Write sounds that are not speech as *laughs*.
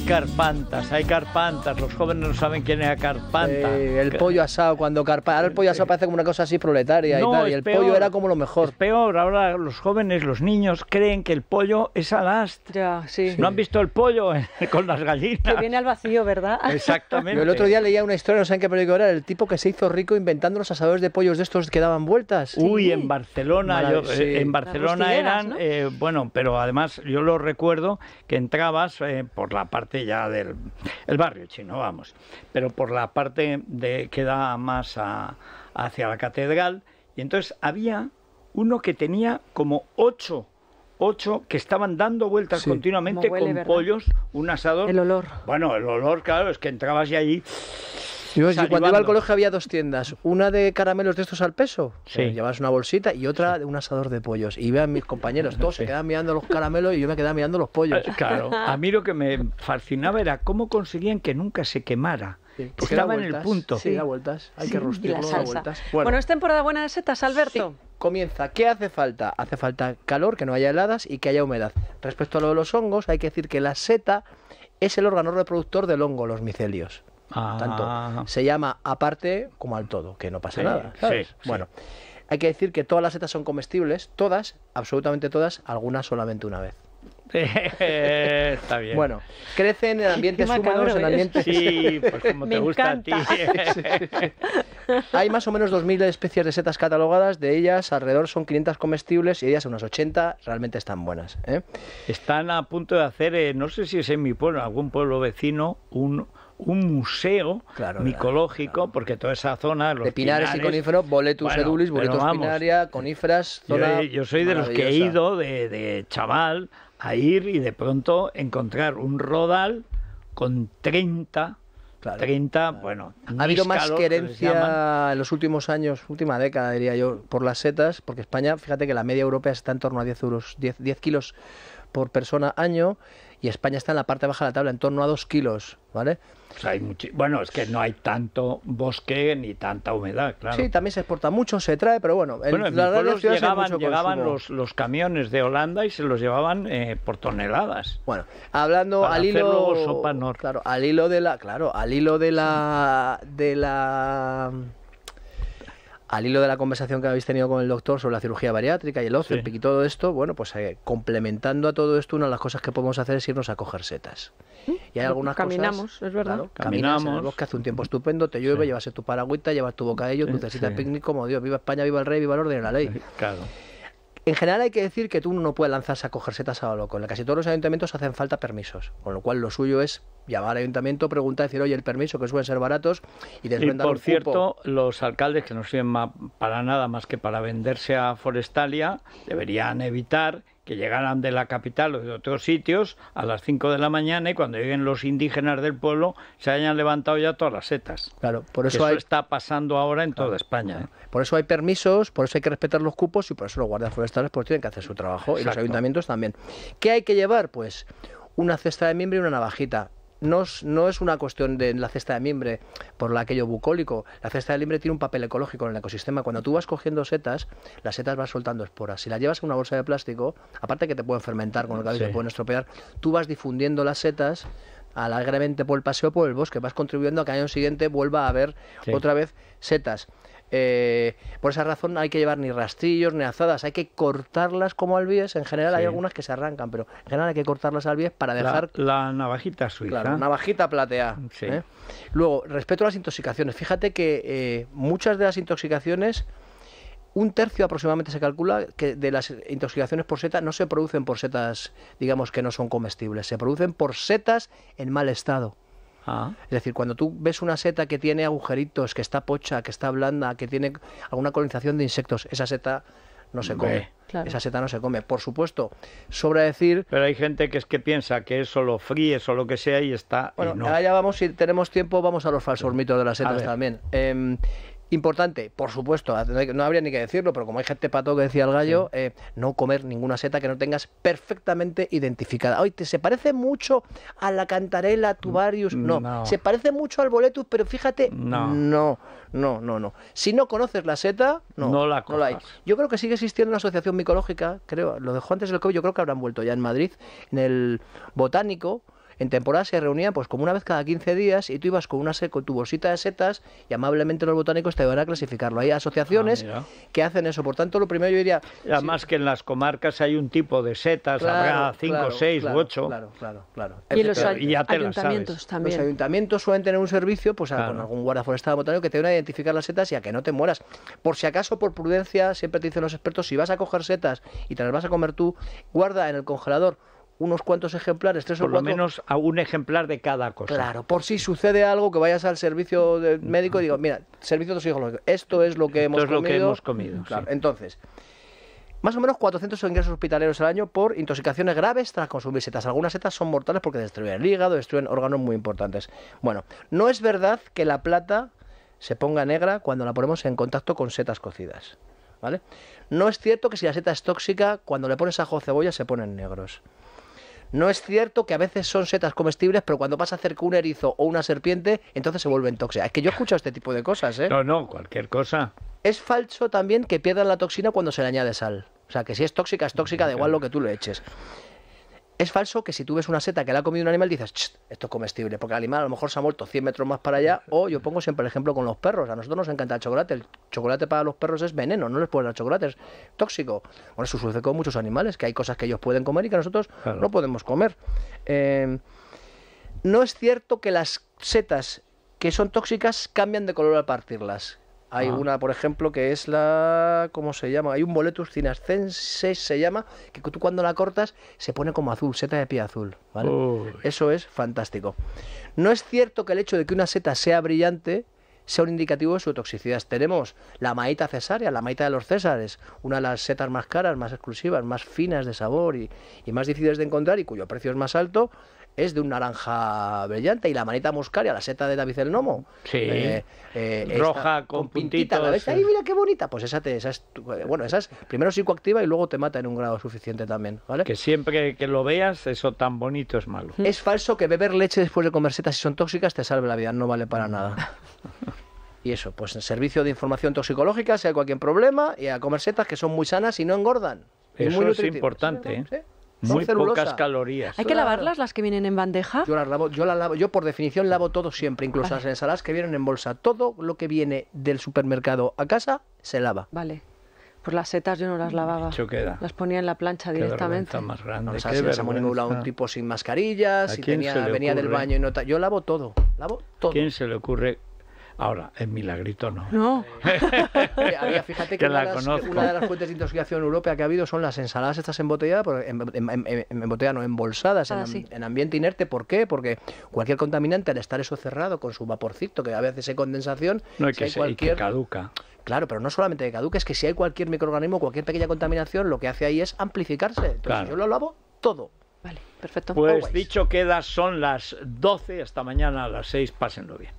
carpantas, hay carpantas. Los jóvenes no saben quién era carpanta. el pollo asado, cuando carpa... Ahora el pollo asado parece como una cosa así proletaria y tal. Y el pollo era como lo mejor. peor, ahora los jóvenes, los niños, creen que el pollo es alastre. Ya, sí. No han visto el pollo con las gallinas. Que viene al vacío, ¿verdad? *laughs* Exactamente. el otro día leía una historia, no sé en qué periódico era, el tipo que se hizo rico inventando los asadores de pollos de estos que daban vueltas. Uy, en Barcelona. yo, eh, En Barcelona eran, eh, bueno, pero además yo lo recuerdo que entrabas eh, por la parte ya del barrio chino, vamos, pero por la parte de, que da más a, hacia la catedral. Y entonces había uno que tenía como ocho ocho que estaban dando vueltas continuamente con pollos, un asador. El olor. Bueno, el olor, claro, es que entrabas y allí cuando iba al colegio había dos tiendas, una de caramelos de estos al peso, llevabas una bolsita, y otra de un asador de pollos. Y vean mis compañeros, todos se quedaban mirando los caramelos y yo me quedaba mirando los pollos. Eh, claro, a mí lo que me fascinaba era cómo conseguían que nunca se quemara. porque Estaba en el punto. Sí, da vueltas. Hay que rustirlo, da vueltas. Bueno. es temporada buena de setas, Alberto. Comienza. ¿Qué hace falta? Hace falta calor, que no haya heladas y que haya humedad. Respecto a lo de los hongos, hay que decir que la seta es el órgano reproductor del hongo, los micelios. Tanto se llama aparte como al todo, que no pasa nada. bueno, hay que decir que todas las setas son comestibles, todas, absolutamente todas, algunas solamente una vez. *laughs* Está bien. Bueno, crecen en *laughs* ambientes húmedos, en ambientes. Sí, pues como te gusta a ti. *laughs* Hay más o menos 2.000 especies de setas catalogadas, de ellas alrededor son 500 comestibles y ellas unas 80 realmente están buenas. ¿eh? Están a punto de hacer, eh, no sé si es en mi pueblo, algún pueblo vecino, un, un museo claro, micológico, porque toda esa zona... Los de pinares, y coníferos, boletus edulis, boletus pinaria, coníferas, zona Yo, soy de los que he ido de, chaval a ir y de pronto encontrar un rodal con 30 30, bueno. Ha habido más querencia en los últimos años, última década, diría yo, por las setas, porque España, fíjate que la media europea está en torno a diez euros, 10 kilos por persona año y España está en la parte baja de la tabla, en torno a 2 kilos, ¿vale? hay bueno, es que no hay tanto bosque ni tanta humedad, claro. Sí, también se exporta mucho, se trae, pero bueno, llegaban, los, camiones de Holanda y se los llevaban eh, por toneladas. Bueno, hablando al hilo claro, al hilo de la, claro, al hilo de la de la al hilo de la conversación que habéis tenido con el doctor sobre la cirugía bariátrica y el ocio y todo esto, bueno, pues eh, complementando a todo esto, una de las cosas que podemos hacer es irnos a coger setas. ¿Mm? Y hay algunas cosas... Caminamos, es verdad. Caminamos. en hace un tiempo estupendo, te llueve, llevas tu paragüita, llevas tu bocadillo, tu picnic, como Dios, viva España, viva el rey, viva el orden y la ley. Claro. En general hay que decir que tú no puedes lanzarse a coger setas a lo loco. En casi todos los ayuntamientos hacen falta permisos, con lo cual lo suyo es llamar al ayuntamiento, preguntar, decir, oye, el permiso, que suelen ser baratos, y desvendar Y por cierto, los alcaldes, que no sirven para nada más que para venderse a Forestalia, deberían evitar que llegaran de la capital o de otros sitios a las 5 de la mañana y cuando lleguen los indígenas del pueblo se hayan levantado ya todas las setas. Claro, por eso, está pasando ahora en toda España. ¿eh? Por eso hay permisos, por eso hay que respetar los cupos y por eso los guardias forestales pues, tienen que hacer su trabajo y los ayuntamientos también. ¿Qué hay que llevar? Pues una cesta de miembro y una navajita no es, no es, una cuestión de la cesta de mimbre por aquello bucólico. La cesta de mimbre tiene un papel ecológico en el ecosistema. Cuando tú vas cogiendo setas, las setas vas soltando esporas. Si las llevas en una bolsa de plástico, aparte que te pueden fermentar con el cabello, te pueden estropear, tú vas difundiendo las setas alegremente por el paseo por el bosque. Vas contribuyendo a que al año siguiente vuelva a haber otra vez setas. Eh, por esa razón no hay que llevar ni rastrillos ni azadas, hay que cortarlas como albíes En general hay algunas que se arrancan, pero en general hay que cortarlas albies para dejar... La, navajita suiza. Claro, navajita plateada ¿eh? Luego, respecto a las intoxicaciones, fíjate que eh, muchas de las intoxicaciones... Un tercio aproximadamente se calcula que de las intoxicaciones por setas no se producen por setas, digamos que no son comestibles, se producen por setas en mal estado. Ah. Es decir, cuando tú ves una seta que tiene agujeritos, que está pocha, que está blanda, que tiene alguna colonización de insectos, esa seta no se come. Esa seta no se come. Por supuesto, sobra decir. Pero hay gente que es que piensa que eso lo fríes o lo que sea y está. Bueno, ahora ya vamos, si tenemos tiempo, vamos a los falsos mitos de las setas también. Em, Importante, por supuesto, no habría ni que decirlo, pero como hay gente pato que decía el gallo, eh, no comer ninguna seta que no tengas perfectamente identificada. Oye, se parece mucho a la cantarela tubarius, mm, no. Se parece mucho al boletus, pero fíjate, no. no, no, no, Si no conoces la seta, no, la, conoces Yo creo que sigue existiendo una asociación micológica, creo, lo dejó antes del COVID, yo creo que habrán vuelto ya en Madrid, en el botánico. En temporada se reunían pues como una vez cada 15 días y tú ibas con, una, tu bolsita de setas y amablemente los botánicos te iban a clasificarlo. Hay asociaciones ah, que hacen eso. Por tanto, lo primero yo diría... Además que en las comarcas hay un tipo de setas, habrá 5, 6 u 8. Claro, claro, claro. Y los ayuntamientos también. Los ayuntamientos suelen tener un servicio pues con algún guardaforestal botánico que te viene a identificar las setas y a que no te mueras. Por si acaso, por prudencia, siempre te dicen los expertos, si vas a coger setas y te las vas a comer tú, guarda en el congelador unos cuantos ejemplares, tres o cuatro. Por lo menos a un ejemplar de cada cosa. Claro, por si sucede algo que vayas al servicio médico y digo, mira, servicio de esto es lo que hemos esto es lo que hemos comido. entonces. Más o menos 400 ingresos hospitalarios al año por intoxicaciones graves tras consumir setas. Algunas setas son mortales porque destruyen el hígado, destruyen órganos muy importantes. Bueno, no es verdad que la plata se ponga negra cuando la ponemos en contacto con setas cocidas. ¿Vale? No es cierto que si la seta es tóxica, cuando le pones ajo o cebolla se ponen negros. No es cierto que a veces son setas comestibles, pero cuando pasa cerca un erizo o una serpiente, entonces se vuelven tóxicas. Es que yo he escuchado este tipo de cosas, ¿eh? No, no, cualquier cosa. Es falso también que pierdan la toxina cuando se le añade sal. O sea, que si es tóxica, es tóxica, da igual lo que tú le eches es falso que si tú ves una seta que la ha comido un animal dices, esto es comestible, porque el animal a lo mejor se ha muerto 100 metros más para allá, o yo pongo siempre el ejemplo con los perros, a nosotros nos encanta el chocolate, el chocolate para los perros es veneno, no les puedes dar chocolate, es tóxico. Bueno, eso sucede con muchos animales, que hay cosas que ellos pueden comer y que nosotros no podemos comer. Eh, no es cierto que las setas que son tóxicas cambian de color al partirlas. Hay una, por ejemplo, que es la. ¿Cómo se llama? Hay un boletus cinascense, se llama, que tú cuando la cortas se pone como azul, seta de pie azul. Eso es fantástico. No es cierto que el hecho de que una seta sea brillante sea un indicativo de su toxicidad. Tenemos la maíta cesárea, la maíta de los césares, una de las setas más caras, más exclusivas, más finas de sabor y más difíciles de encontrar y cuyo precio es más alto, es de un naranja brillante y la manita muscaria, la seta de David el Nomo. Sí. Eh, eh, Roja con, puntita. La mira qué bonita! Pues esa, te, es, eh, bueno, esa es primero psicoactiva y luego te mata en un grado suficiente también, Que siempre que lo veas, eso tan bonito es malo. Es falso que beber leche después de comer setas si son tóxicas te salve la vida, no vale para nada. *laughs* Y eso, pues en servicio de información toxicológica, si hay cualquier problema, y a comer setas que son muy sanas y no engordan. Eso es importante. ¿eh? Muy pocas calorías. ¿Hay que lavarlas las que vienen en bandeja? Yo las lavo, yo por definición lavo todo siempre, incluso las ensaladas que vienen en bolsa. Todo lo que viene del supermercado a casa se lava. Vale. Pues las setas yo no las lavaba. Las ponía en la plancha directamente directamente. Más grande. No, o sea, qué un tipo sin mascarillas, si venía del baño y no Yo lavo todo, lavo todo. ¿Quién se le ocurre Ahora, en Milagrito no. No. *laughs* fíjate que, una, de las, fuentes de intoxicación europea que ha habido son las ensaladas estas embotelladas, en, no, embolsadas, ah, en, ambiente inerte. ¿Por qué? Porque cualquier contaminante, al estar eso cerrado con su vaporcito, que a veces hay condensación, no hay que, y que caduca. Claro, pero no solamente que caduca, es que si hay cualquier microorganismo, cualquier pequeña contaminación, lo que hace ahí es amplificarse. Entonces yo lo lavo todo. Vale, perfecto. Pues dicho queda, son las 12, hasta mañana a las 6, pásenlo bien.